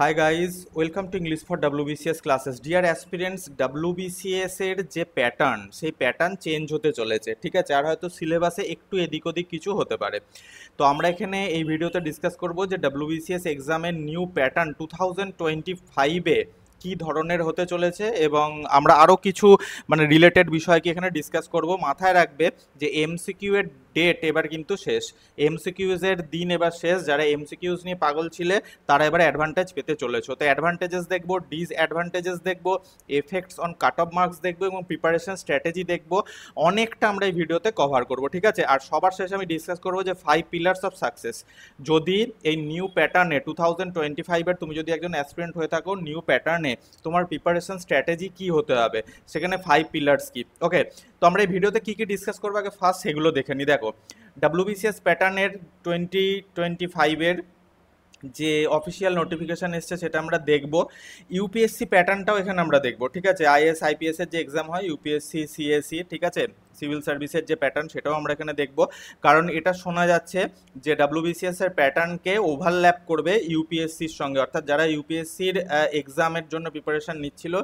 high guys welcome to English for WBCS classes dear aspirants WBCS এর যে pattern সেই pattern change হতে চলেছে ঠিক আছে আর হয়তো সিলেবাসে একটু এদিক ওদিক কিছু হতে পারে তো আমরা এখানে এই ভিডিওতে ডিসকাস করব যে ডাব্লিউবিসিএস এক্সামের new pattern two thousand twenty ফাইভে কী ধরনের হতে চলেছে এবং আমরা আরও কিছু মানে রিলেটেড বিষয়কে এখানে ডিসকাস করব মাথায় রাখবে যে এমসিকিউ এর ডেট এবার কিন্তু শেষ এমসিকিউজের দিন এবার শেষ যারা এমসিকিউজ নিয়ে পাগল ছিলে তারা এবার অ্যাডভান্টেজ পেতে চলেছো তো অ্যাডভান্টেজেস দেখবো ডিসঅ্যাডভান্টেজেস দেখবো effects on cut off marks দেখবো এবং প্রিপারেশন স্ট্র্যাটেজি দেখবো অনেকটা আমরা এই ভিডিওতে কভার করব ঠিক আছে আর সবার শেষে আমি ডিসকাস করবো যে ফাইভ পিলার্স অফ সাকসেস যদি এই নিউ প্যাটার্নে টু থাউজেন্ড টোয়েন্টি ফাইভের তুমি যদি একজন অ্যাসপিরেন্ট হয়ে থাকো নিউ প্যাটার্নে তোমার প্রিপারেশন স্ট্র্যাটেজি কী হতে হবে সেখানে ফাইভ পিলার্স কি ওকে তো আমরা এই ভিডিওতে কী কী ডিসকাস করবো আগে ফার্স্ট সেগুলো দেখে নিই দেখো ডাব্লুবিসিএস প্যাটার্নের টোয়েন্টি টোয়েন্টি ফাইভের যে অফিসিয়াল নোটিফিকেশান এসছে সেটা আমরা দেখব ইউপিএসসি প্যাটার্নটাও এখানে আমরা দেখব ঠিক আছে আইএস আইপিএসের যে এক্সাম হয় ইউপিএসসি সিএসসি e, ঠিক আছে সিভিল সার্ভিসের যে প্যাটার্ন সেটাও আমরা এখানে দেখব কারণ এটা শোনা যাচ্ছে যে ডাব্লিউবিসিএস প্যাটার্নকে ওভারল্যাপ করবে ইউপিএসসির সঙ্গে অর্থাৎ যারা ইউপিএসসির এক্সামের জন্য প্রিপারেশান নিচ্ছিল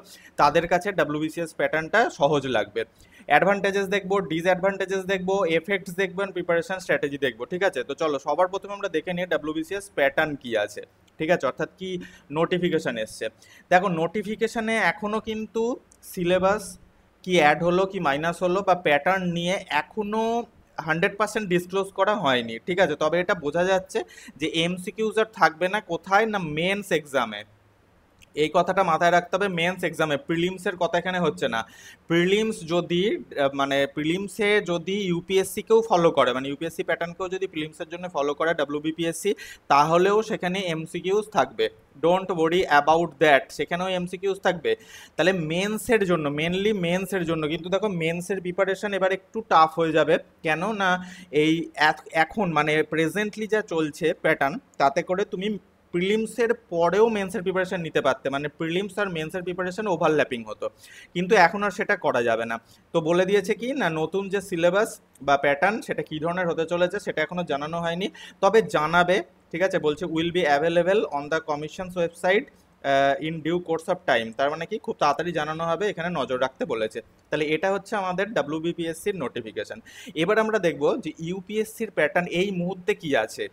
তাদের কাছে ডাব্লিউবিসিএস প্যাটার্নটা সহজ লাগবে অ্যাডভান্টেজেস দেখবো ডিসঅ্যাডভান্টেজেস দেখবো এফেক্টস দেখবেন প্রিপারেশন স্ট্র্যাটেজি দেখবো ঠিক আছে তো চলো সবার প্রথমে আমরা দেখে নিই ডাব্লিউবিসিএস প্যাটার্ন কী আছে ঠিক আছে অর্থাৎ কি নোটিফিকেশান এসছে দেখো নোটিফিকেশানে এখনও কিন্তু সিলেবাস কি অ্যাড হলো কি মাইনাস হলো বা প্যাটার্ন নিয়ে এখনও হান্ড্রেড পার্সেন্ট ডিসক্লোজ করা হয়নি ঠিক আছে তবে এটা বোঝা যাচ্ছে যে এমসিকিউজার থাকবে না কোথায় না মেন্স এক্সামে এই কথাটা মাথায় রাখতে হবে মেন্স এক্সামে প্রিলিমসের কথা এখানে হচ্ছে না প্রিলিমস যদি মানে প্রিলিমসে যদি ইউপিএসসিকেও ফলো করে মানে ইউপিএসসি প্যাটার্নকেও যদি প্রিলিমসের জন্য ফলো করে ডাব্লিউবিপিএসসি তাহলেও সেখানে এমসিকিউজ থাকবে ডোন্ট ওরি অ্যাবাউট দ্যাট সেখানেও এমসিকিউজ থাকবে তাহলে মেন্সের জন্য মেনলি মেন্সের জন্য কিন্তু দেখো মেন্সের প্রিপারেশান এবার একটু টাফ হয়ে যাবে কেন না এই এখন মানে প্রেজেন্টলি যা চলছে প্যাটার্ন তাতে করে তুমি প্রিলিমসের পরেও মেন্সের প্রিপারেশান নিতে পারতে মানে প্রিলিমস আর মেন্সের প্রিপারেশান ওভারল্যাপিং হতো কিন্তু এখন আর সেটা করা যাবে না তো বলে দিয়েছে কি না নতুন যে সিলেবাস বা প্যাটার্ন সেটা কী ধরনের হতে চলেছে সেটা এখনও জানানো হয়নি তবে জানাবে ঠিক আছে বলছে will be available on the commission's website in due course of time তার মানে কি খুব তাড়াতাড়ি জানানো হবে এখানে নজর রাখতে বলেছে তাহলে এটা হচ্ছে আমাদের বিপিএসসির নোটিফিকেশান এবার আমরা দেখব যে ইউপিএসসির প্যাটার্ন এই মুহূর্তে কি আছে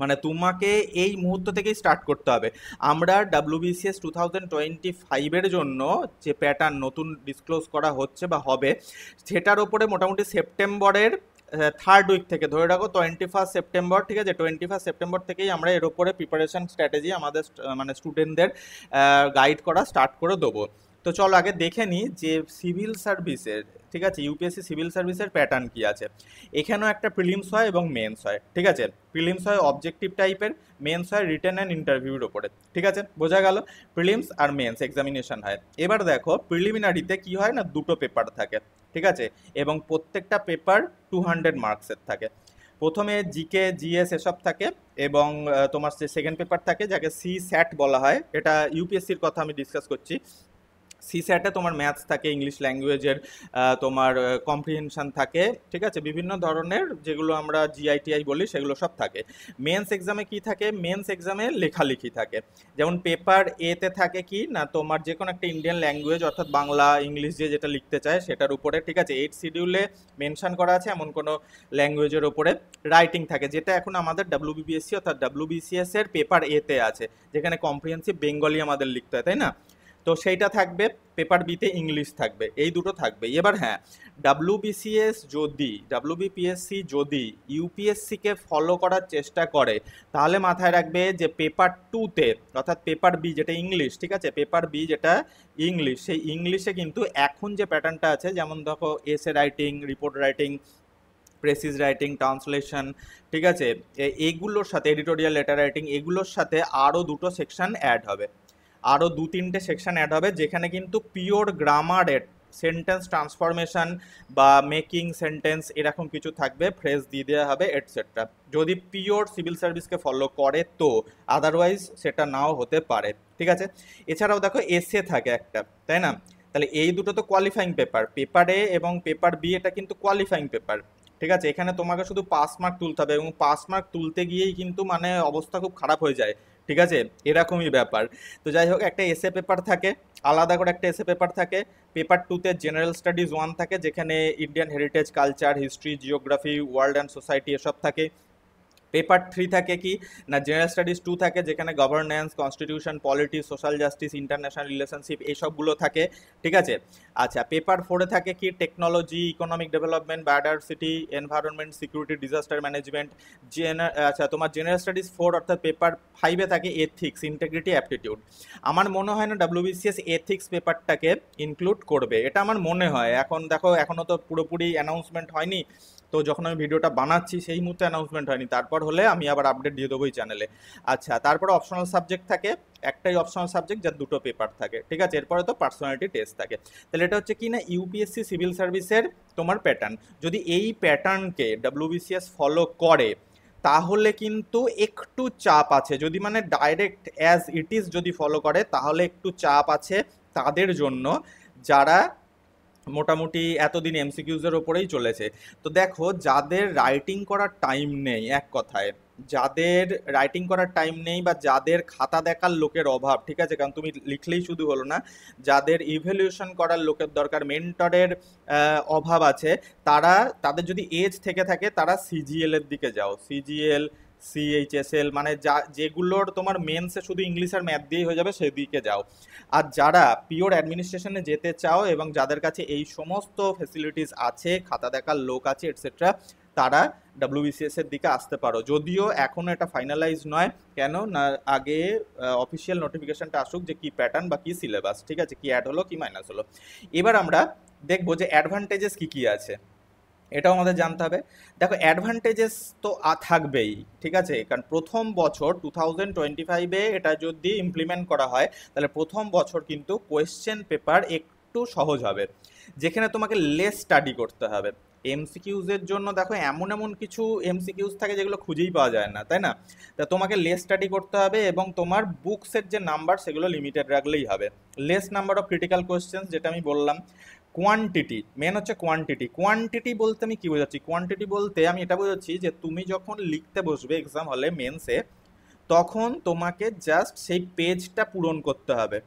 মানে তোমাকে এই মুহূর্ত থেকেই স্টার্ট করতে হবে আমরা ডাব্লিউবিসিএস টু থাউজেন্ড টোয়েন্টি ফাইভের জন্য যে প্যাটার্ন নতুন ডিসক্লোজ করা হচ্ছে বা হবে সেটার ওপরে মোটামুটি সেপ্টেম্বরের থার্ড উইক থেকে ধরে রাখো টোয়েন্টি ফার্স্ট সেপ্টেম্বর ঠিক আছে টোয়েন্টি ফার্স্ট সেপ্টেম্বর থেকেই আমরা এর ওপরে প্রিপারেশান স্ট্র্যাটেজি আমাদের মানে স্টুডেন্টদের গাইড করা স্টার্ট করে দেবো তো চলো আগে দেখে নিই যে সিভিল সার্ভিসের ঠিক আছে ইউপিএসসি সিভিল সার্ভিসের প্যাটার্ন কী আছে এখানেও একটা প্রিলিমস হয় এবং মেন্স হয় ঠিক আছে প্রিলিমস হয় অবজেক্টিভ টাইপের মেন্স হয় রিটার্ন অ্যান্ড ইন্টারভিউর ওপরে ঠিক আছে বোঝা গেল প্রিলিমস আর মেন্স এক্সামিনেশন হয় এবার দেখো প্রিলিমিনারিতে কি হয় না দুটো পেপার থাকে ঠিক আছে এবং প্রত্যেকটা পেপার টু হান্ড্রেড মার্কসের থাকে প্রথমে জিকে জিএস এসব থাকে এবং তোমার যে সেকেন্ড পেপার থাকে যাকে সি স্যাট বলা হয় এটা ইউপিএসসির কথা আমি ডিসকাস করছি সি স্যাটে তোমার ম্যাথস থাকে ইংলিশ ল্যাঙ্গুয়েজের তোমার কম্প্রিহেনশান থাকে ঠিক আছে বিভিন্ন ধরনের যেগুলো আমরা জিআইটিআই বলি সেগুলো সব থাকে মেন্স এক্সামে কি থাকে মেন্স এক্সামে লেখালেখি থাকে যেমন পেপার এতে থাকে কি না তোমার যে কোনো একটা ইন্ডিয়ান ল্যাঙ্গুয়েজ অর্থাৎ বাংলা ইংলিশ যে যেটা লিখতে চায় সেটার উপরে ঠিক আছে এইট শিডিউলে মেনশান করা আছে এমন কোনো ল্যাঙ্গুয়েজের উপরে রাইটিং থাকে যেটা এখন আমাদের ডাব্লিউবিবিএসসি অর্থাৎ ডাব্লিউবিসিএস এর পেপার এতে আছে যেখানে কম্প্রিহেন্সিভ বেঙ্গলি আমাদের লিখতে হয় তাই না তো সেইটা থাকবে পেপার বিতে ইংলিশ থাকবে এই দুটো থাকবে এবার হ্যাঁ ডাব্লুবিসিএস যদি ডাব্লিউবিপিএসসি যদি ইউপিএসসিকে ফলো করার চেষ্টা করে তাহলে মাথায় রাখবে যে পেপার টুতে অর্থাৎ পেপার বি যেটা ইংলিশ ঠিক আছে পেপার বি যেটা ইংলিশ সেই ইংলিশে কিন্তু এখন যে প্যাটার্নটা আছে যেমন দেখো essay writing report writing precis writing translation ঠিক আছে এগুলোর সাথে এডিটোরিয়াল লেটার রাইটিং এগুলোর সাথে আরও দুটো সেকশন অ্যাড হবে আরও দু তিনটে সেকশান অ্যাড হবে যেখানে কিন্তু পিওর গ্রামারের সেন্টেন্স ট্রান্সফরমেশান বা মেকিং সেন্টেন্স এরকম কিছু থাকবে ফ্রেজ দিয়ে দেওয়া হবে এটসেট্রা যদি পিওর সিভিল সার্ভিসকে ফলো করে তো আদারওয়াইজ সেটা নাও হতে পারে ঠিক আছে এছাড়াও দেখো এসে থাকে একটা তাই না তাহলে এই দুটো তো কোয়ালিফাইং পেপার পেপার এ এবং পেপার বি এটা কিন্তু কোয়ালিফাইং পেপার ঠিক আছে এখানে তোমাকে শুধু পাস মার্ক তুলতে হবে এবং পাস মার্ক তুলতে গিয়েই কিন্তু মানে অবস্থা খুব খারাপ হয়ে যায় ঠিক আছে এরকমই ব্যাপার তো যাই হোক একটা এসএ পেপার থাকে আলাদা করে একটা এসএ পেপার থাকে পেপার টুতে জেনারেল স্টাডিজ ওয়ান থাকে যেখানে Indian heritage culture history geography world and society এসব থাকে পেপার থ্রি থাকে কি না জেনারেল স্টাডিজ টু থাকে যেখানে governance constitution politics social justice international relationship এইসবগুলো থাকে ঠিক আছে আচ্ছা পেপার ফোরে থাকে কি technology economic development biodiversity environment security disaster management জেনার আচ্ছা তোমার জেনারেল স্টাডিজ ফোর অর্থাৎ পেপার ফাইভে থাকে এথিক্স ইন্টেগ্রিটি অ্যাপটিটিউড আমার মনে হয় না ডাব্লিউবিসিএস এথিক্স পেপারটাকে ইনক্লুড করবে এটা আমার মনে হয় এখন দেখো এখনও তো পুরোপুরি অ্যানাউন্সমেন্ট হয়নি তো যখন আমি ভিডিওটা বানাচ্ছি সেই মুহূর্তে অ্যানাউন্সমেন্ট হয়নি তারপর হলে আমি আবার আপডেট দিয়ে দেবো এই চ্যানেলে আচ্ছা তারপরে অপশনাল সাবজেক্ট থাকে একটাই অপশনাল সাবজেক্ট যার দুটো পেপার থাকে ঠিক আছে এরপরে তো পার্সোনালিটি টেস্ট থাকে তাহলে এটা হচ্ছে কি না ইউপিএসসি সিভিল সার্ভিসের তোমার প্যাটার্ন যদি এই প্যাটার্নকে ডাব্লিউবিসিএস ফলো করে তাহলে কিন্তু একটু চাপ আছে যদি মানে ডাইরেক্ট অ্যাজ ইট ইজ যদি ফলো করে তাহলে একটু চাপ আছে তাদের জন্য যারা মোটামুটি এতদিন এমসিকিউজের ওপরেই চলেছে তো দেখো যাদের রাইটিং করার টাইম নেই এক কথায় যাদের রাইটিং করার টাইম নেই বা যাদের খাতা দেখার লোকের অভাব ঠিক আছে কারণ তুমি লিখলেই শুধু হলো না যাদের ইভ্যালুয়েশন করার লোকের দরকার মেন্টরের অভাব আছে তারা তাদের যদি এজ থেকে থাকে তারা সিজিএলের দিকে যাও সিজিএল সিএইচএসএল মানে যা যেগুলোর তোমার মেনসে শুধু ইংলিশ আর ম্যাথ দিয়েই হয়ে যাবে সেদিকে যাও আর যারা পিওর অ্যাডমিনিস্ট্রেশনে যেতে চাও এবং যাদের কাছে এই সমস্ত ফেসিলিটিস আছে খাতা দেখার লোক আছে এটসেট্রা তারা ডাব্লিউবিসিএস এর দিকে আসতে পারো যদিও এখনও এটা ফাইনালাইজ নয় কেন না আগে অফিসিয়াল নোটিফিকেশনটা আসুক যে কি প্যাটার্ন বা কি সিলেবাস ঠিক আছে কি অ্যাড হলো কি মাইনাস হলো এবার আমরা দেখবো যে অ্যাডভান্টেজেস কী কী আছে এটাও আমাদের জানতে হবে দেখো অ্যাডভান্টেজেস তো থাকবেই ঠিক আছে কারণ প্রথম বছর টু থাউজেন্ড টোয়েন্টি ফাইভে এটা যদি ইমপ্লিমেন্ট করা হয় তাহলে প্রথম বছর কিন্তু কোয়েশ্চেন পেপার একটু সহজ হবে যেখানে তোমাকে লেস স্টাডি করতে হবে এমসিকিউজের জন্য দেখো এমন এমন কিছু এমসিকিউজ থাকে যেগুলো খুঁজেই পাওয়া যায় না তাই না তা তোমাকে লেস স্টাডি করতে হবে এবং তোমার বুকসের যে নাম্বার সেগুলো লিমিটেড রাখলেই হবে less number of critical questions যেটা আমি বললাম কোয়ান্টিটি মেন হচ্ছে কোয়ান্টিটি কোয়ান্টিটি বলতে আমি কী বোঝাচ্ছি কোয়ান্টিটি বলতে আমি এটা বোঝাচ্ছি যে তুমি যখন লিখতে বসবে এক্সাম হলে মেন্সে তখন তোমাকে জাস্ট সেই পেজটা পূরণ করতে হবে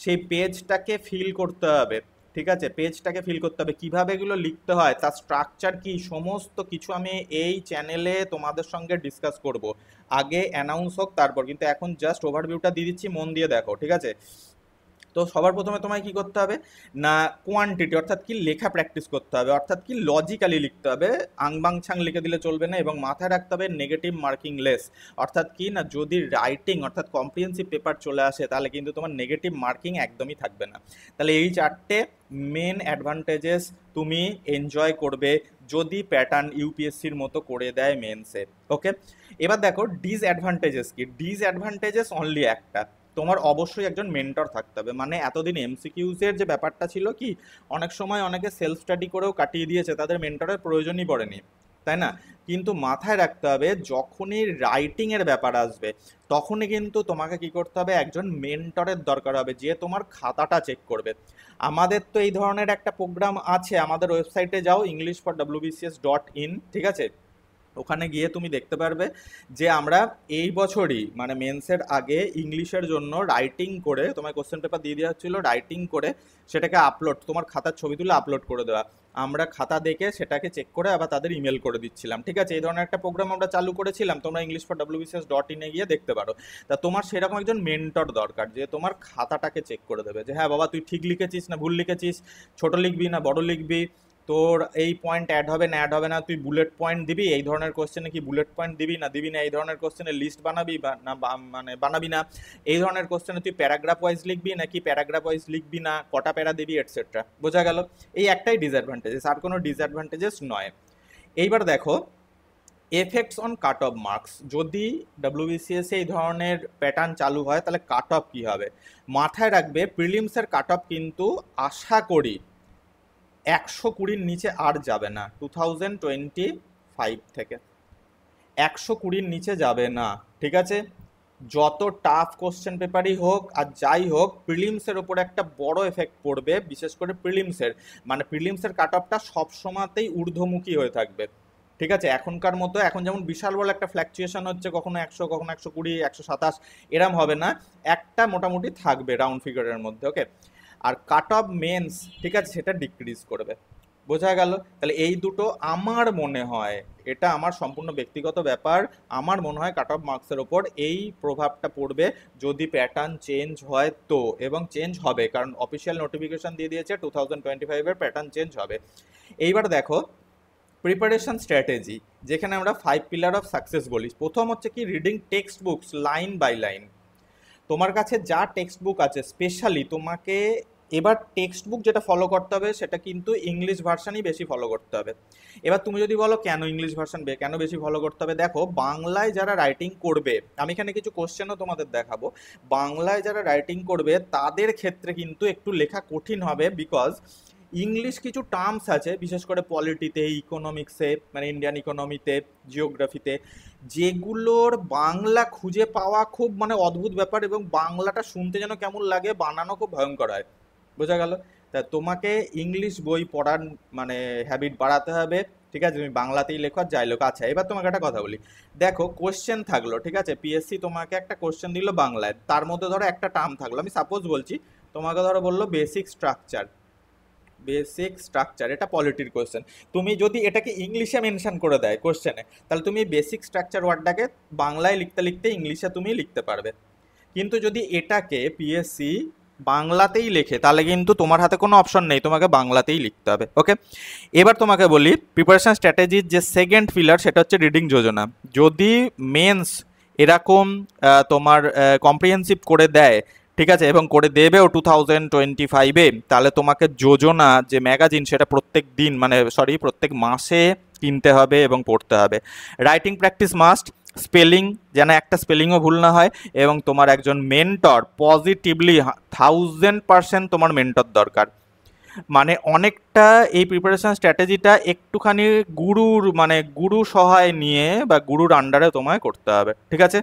সেই পেজটাকে ফিল করতে হবে ঠিক আছে পেজটাকে ফিল করতে হবে কীভাবে এগুলো লিখতে হয় তার স্ট্রাকচার কি সমস্ত কিছু আমি এই চ্যানেলে তোমাদের সঙ্গে ডিসকাস করব আগে অ্যানাউন্স হোক তারপর কিন্তু এখন জাস্ট ওভারভিউটা দিয়ে দিচ্ছি মন দিয়ে দেখো ঠিক আছে তো সবার প্রথমে তোমায় কি করতে হবে না কোয়ান্টিটি অর্থাৎ কি লেখা প্র্যাকটিস করতে হবে অর্থাৎ কি লজিক্যালি লিখতে হবে ছাং লিখে দিলে চলবে না এবং মাথায় রাখতে হবে নেগেটিভ মার্কিং লেস অর্থাৎ কি না যদি রাইটিং অর্থাৎ কম্প্রিহেন্সিভ পেপার চলে আসে তাহলে কিন্তু তোমার নেগেটিভ মার্কিং একদমই থাকবে না তাহলে এই চারটে মেন অ্যাডভান্টেজেস তুমি এনজয় করবে যদি প্যাটার্ন ইউপিএসসির মতো করে দেয় মেনসে ওকে এবার দেখো ডিসঅ্যাডভান্টেজেস কি ডিসঅ্যাডভান্টেজেস অনলি একটা তোমার অবশ্যই একজন মেন্টর থাকতে হবে মানে এতদিন এমসিকিউজের যে ব্যাপারটা ছিল কি অনেক সময় অনেকে সেলফ স্টাডি করেও কাটিয়ে দিয়েছে তাদের মেন্টরের প্রয়োজনই পড়েনি তাই না কিন্তু মাথায় রাখতে হবে যখনই রাইটিংয়ের ব্যাপার আসবে তখনই কিন্তু তোমাকে কি করতে হবে একজন মেন্টরের দরকার হবে যে তোমার খাতাটা চেক করবে আমাদের তো এই ধরনের একটা প্রোগ্রাম আছে আমাদের ওয়েবসাইটে যাও English for WBCS dot in ঠিক আছে ওখানে গিয়ে তুমি দেখতে পারবে যে আমরা এই বছরই মানে মেন্সের আগে ইংলিশের জন্য রাইটিং করে তোমার কোশ্চেন পেপার দিয়ে দেওয়া হচ্ছিলো রাইটিং করে সেটাকে আপলোড তোমার খাতার ছবি তুলে আপলোড করে দেওয়া আমরা খাতা দেখে সেটাকে চেক করে আবার তাদের ইমেল করে দিচ্ছিলাম ঠিক আছে এই ধরনের একটা প্রোগ্রাম আমরা চালু করেছিলাম তোমরা ইংলিশ ফর বিসিএস ডট ইনে গিয়ে দেখতে পারো তা তোমার সেরকম একজন মেন্টর দরকার যে তোমার খাতাটাকে চেক করে দেবে যে হ্যাঁ বাবা তুই ঠিক লিখেছিস না ভুল লিখেছিস ছোট লিখবি না বড় লিখবি তোর এই পয়েন্ট অ্যাড হবে না অ্যাড হবে না তুই বুলেট পয়েন্ট দিবি এই ধরনের কোশ্চেনে কি বুলেট পয়েন্ট দিবি না দিবি না এই ধরনের কোশ্চেনে লিস্ট বানাবি না মানে বানাবি না এই ধরনের কোশ্চেনে তুই প্যারাগ্রাফ ওয়াইজ লিখবি না কি প্যারাগ্রাফ ওয়াইজ লিখবি না কটা প্যারা দিবি এটসেট্রা বোঝা গেল এই একটাই ডিসঅ্যাডভান্টেজেস আর কোনো ডিসঅ্যাডভান্টেজেস নয় এইবার দেখো effects on cut off marks যদি ডাব্লিউবিসিএসে e এই ধরনের প্যাটার্ন চালু হয় তাহলে কাট অফ কী হবে মাথায় রাখবে প্রিলিমসের কাট অফ কিন্তু আশা করি একশো কুড়ির নিচে আর যাবে না টু থাউজেন্ড টোয়েন্টি ফাইভ থেকে একশো কুড়ির নিচে যাবে না ঠিক আছে যত টাফ কোশ্চেন পেপারই হোক আর যাই হোক প্রিলিমসের ওপর একটা বড় এফেক্ট পড়বে বিশেষ করে প্রিলিমসের মানে প্রিলিমসের কাট অফটা সবসময়তেই ঊর্ধ্বমুখী হয়ে থাকবে ঠিক আছে এখনকার মতো এখন যেমন বিশাল বড় একটা ফ্ল্যাকচুয়েশন হচ্ছে কখনো একশো কখনো একশো কুড়ি একশো সাতাশ এরম হবে না একটা মোটামুটি থাকবে রাউন্ড ফিগারের মধ্যে ওকে আর কাট অফ মেন্স ঠিক আছে সেটা ডিক্রিজ করবে বোঝা গেল তাহলে এই দুটো আমার মনে হয় এটা আমার সম্পূর্ণ ব্যক্তিগত ব্যাপার আমার মনে হয় কাট অফ মার্কসের ওপর এই প্রভাবটা পড়বে যদি প্যাটার্ন চেঞ্জ হয় তো এবং চেঞ্জ হবে কারণ অফিসিয়াল নোটিফিকেশান দিয়ে দিয়েছে টু থাউজেন্ড টোয়েন্টি ফাইভের প্যাটার্ন চেঞ্জ হবে এইবার দেখো প্রিপারেশন স্ট্র্যাটেজি যেখানে আমরা ফাইভ পিলার অফ সাকসেস বলি প্রথম হচ্ছে কি reading text books line by line তোমার কাছে যা টেক্সট বুক আছে স্পেশালি তোমাকে এবার টেক্সট বুক যেটা ফলো করতে হবে সেটা কিন্তু ইংলিশ ভার্সানই বেশি ফলো করতে হবে এবার তুমি যদি বলো কেন ইংলিশ ভার্সান বে কেন বেশি ফলো করতে হবে দেখো বাংলায় যারা রাইটিং করবে আমি এখানে কিছু কোশ্চেনও তোমাদের দেখাবো বাংলায় যারা রাইটিং করবে তাদের ক্ষেত্রে কিন্তু একটু লেখা কঠিন হবে বিকজ ইংলিশ কিছু টার্মস আছে বিশেষ করে পলিটিতে ইকোনমিক্সে মানে ইন্ডিয়ান ইকোনমিতে জিওগ্রাফিতে যেগুলোর বাংলা খুঁজে পাওয়া খুব মানে অদ্ভুত ব্যাপার এবং বাংলাটা শুনতে যেন কেমন লাগে বানানো খুব ভয়ঙ্কর হয় বোঝা গেল তা তোমাকে ইংলিশ বই পড়ার মানে হ্যাবিট বাড়াতে হবে ঠিক আছে তুমি বাংলাতেই লেখো আর যাই লোক আচ্ছা এবার তোমাকে একটা কথা বলি দেখো কোশ্চেন থাকলো ঠিক আছে পিএসসি তোমাকে একটা কোশ্চেন দিল বাংলায় তার মধ্যে ধরো একটা টার্ম থাকলো আমি সাপোজ বলছি তোমাকে ধরো বললো বেসিক স্ট্রাকচার বেসিক স্ট্রাকচার এটা পলিটির কোয়েশ্চেন তুমি যদি এটাকে ইংলিশে মেনশন করে দেয় কোশ্চেনে তাহলে তুমি বেসিক স্ট্রাকচার ওয়ার্ডটাকে বাংলায় লিখতে লিখতে ইংলিশে তুমি লিখতে পারবে কিন্তু যদি এটাকে পিএসসি বাংলাতেই লেখে তাহলে কিন্তু তোমার হাতে কোনো অপশন নেই তোমাকে বাংলাতেই লিখতে হবে ওকে এবার তোমাকে বলি প্রিপারেশন স্ট্র্যাটেজির যে সেকেন্ড ফিলার সেটা হচ্ছে রিডিং যোজনা যদি মেন্স এরকম তোমার কম্প্রিহেন্সিভ করে দেয় ঠিক আছে এবং করে দেবেও টু থাউজেন্ড টোয়েন্টি ফাইভে তাহলে তোমাকে যোজনা যে ম্যাগাজিন সেটা প্রত্যেক দিন মানে সরি প্রত্যেক মাসে কিনতে হবে এবং পড়তে হবে রাইটিং প্র্যাকটিস মাস্ট স্পেলিং যেন একটা স্পেলিংও ভুল না হয় এবং তোমার একজন মেন্টর পজিটিভলি থাউজেন্ড পারসেন্ট তোমার মেন্টর দরকার মানে অনেকটা এই প্রিপারেশান স্ট্র্যাটেজিটা একটুখানি গুরুর মানে গুরু সহায় নিয়ে বা গুরুর আন্ডারে তোমায় করতে হবে ঠিক আছে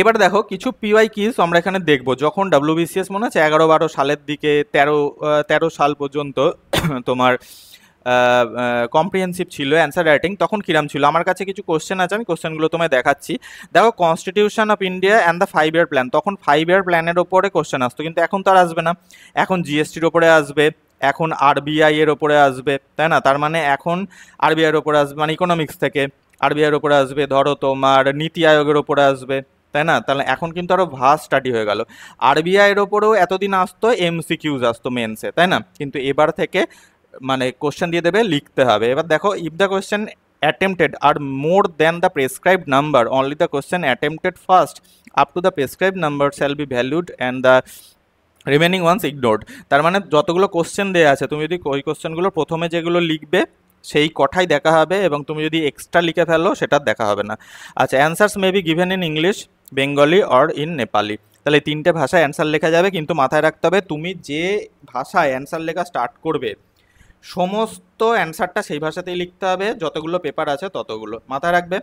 এবার দেখো কিছু পিওয়াই কিস আমরা এখানে দেখব যখন ডাব্লিউবিসিএস মনে হচ্ছে এগারো বারো সালের দিকে তেরো তেরো সাল পর্যন্ত তোমার কম্প্রিহেন্সিভ ছিল অ্যান্সার রাইটিং তখন কিরাম ছিল আমার কাছে কিছু কোশ্চেন আছে আমি কোশ্চেনগুলো তোমায় দেখাচ্ছি দেখো constitution of India and the five year plan তখন ফাইভ ইয়ার প্ল্যানের ওপরে কোশ্চেন আসতো কিন্তু এখন তো আর আসবে না এখন জিএসটির ওপরে আসবে এখন আরবিআই এর ওপরে আসবে তাই না তার মানে এখন আরবিআই এর ওপরে আসবে মানে ইকোনমিক্স থেকে আরবিআইয়ের ওপরে আসবে ধরো তোমার নীতি আয়োগের ওপরে আসবে তাই না তাহলে এখন কিন্তু আরও ভাস স্টাডি হয়ে গেল আরবিআইয়ের ওপরেও এতদিন আসতো এমসিকিউজ আসতো মেনসে তাই না কিন্তু এবার থেকে মানে কোশ্চেন দিয়ে দেবে লিখতে হবে এবার দেখো if the question attempted are more than the prescribe number only the question attempted first up to the prescribe number shall be valued and the remaining ones ignored তার মানে যতগুলো কোশ্চেন দেওয়া আছে তুমি যদি ওই কোশ্চেনগুলো প্রথমে যেগুলো লিখবে সেই কথাই দেখা হবে এবং তুমি যদি এক্সট্রা লিখে ফেলো সেটা দেখা হবে না আচ্ছা answers may be given in English Bengali or in Nepali তাহলে তিনটে ভাষায় অ্যান্সার লেখা যাবে কিন্তু মাথায় রাখতে হবে তুমি যে ভাষায় অ্যান্সার লেখা স্টার্ট করবে সমস্ত অ্যান্সারটা সেই ভাষাতেই লিখতে হবে যতগুলো পেপার আছে ততগুলো মাথায় রাখবে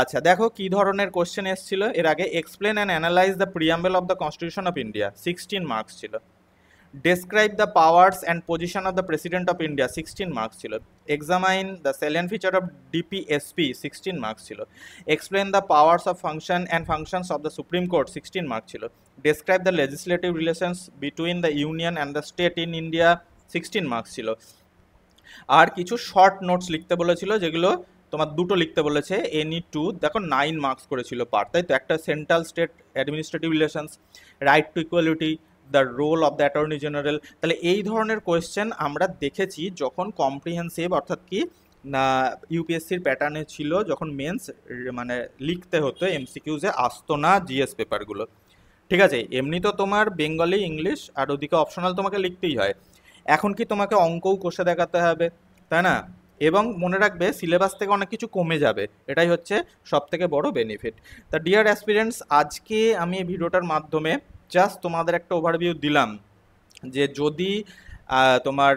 আচ্ছা দেখো কি ধরনের কোশ্চেন এসেছিল এর আগে explain and analyse the preamble of the constitution of India sixteen marks ছিল describe the powers and position of the president of India sixteen marks ছিল examine the salient feature of DPSP sixteen marks ছিল explain the powers of function and functions of the supreme court sixteen mark ছিল describe the legislative relations between the union and the state in India sixteen marks ছিল আর কিছু short notes লিখতে বলেছিল যেগুলো তোমার দুটো লিখতে বলেছে এনি টু দেখো নাইন মার্কস করেছিল পার তাই তো একটা central state administrative relations right to equality the role of the attorney general তাহলে এই ধরনের কোয়েশ্চেন আমরা দেখেছি যখন কম্প্রিহেন্সিভ অর্থাৎ কি না ইউপিএসসির প্যাটার্নে ছিল যখন মেন্স মানে লিখতে হতো এমসিকিউজে আসতো না জিএস পেপারগুলো ঠিক আছে এমনি তো তোমার বেঙ্গলি ইংলিশ আর ওদিকে অপশনাল তোমাকে লিখতেই হয় এখন কি তোমাকে অঙ্কও কষে দেখাতে হবে তাই না এবং মনে রাখবে সিলেবাস থেকে অনেক কিছু কমে যাবে এটাই হচ্ছে সবথেকে বড় বেনিফিট তা ডিয়ার অ্যাসপিরেন্টস আজকে আমি এই ভিডিওটার মাধ্যমে জাস্ট তোমাদের একটা ওভারভিউ দিলাম যে যদি তোমার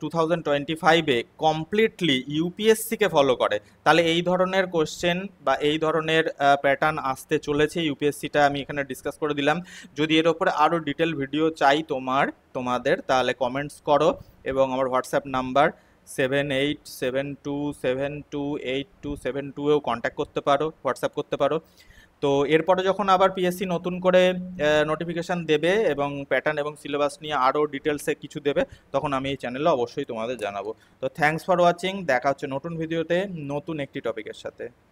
টু থাউজেন্ড টোয়েন্টি ফাইভে কমপ্লিটলি ইউপিএসসিকে ফলো করে তাহলে এই ধরনের কোশ্চেন বা এই ধরনের প্যাটার্ন আসতে চলেছে ইউপিএসসিটা আমি এখানে ডিসকাস করে দিলাম যদি এর ওপরে আরও ডিটেল ভিডিও চাই তোমার তোমাদের তাহলে কমেন্টস করো এবং আমার WhatsApp number seven eight seven two seven two eight two seven টুয়েও কন্ট্যাক্ট করতে পারো হোয়াটসঅ্যাপ করতে পারো তো এরপরে যখন আবার পিএসসি নতুন করে নোটিফিকেশান দেবে এবং প্যাটার্ন এবং সিলেবাস নিয়ে আরও ডিটেলসে কিছু দেবে তখন আমি এই চ্যানেলে অবশ্যই তোমাদের জানাবো তো থ্যাংকস ফর ওয়াচিং দেখা হচ্ছে নতুন ভিডিওতে নতুন একটি টপিকের সাথে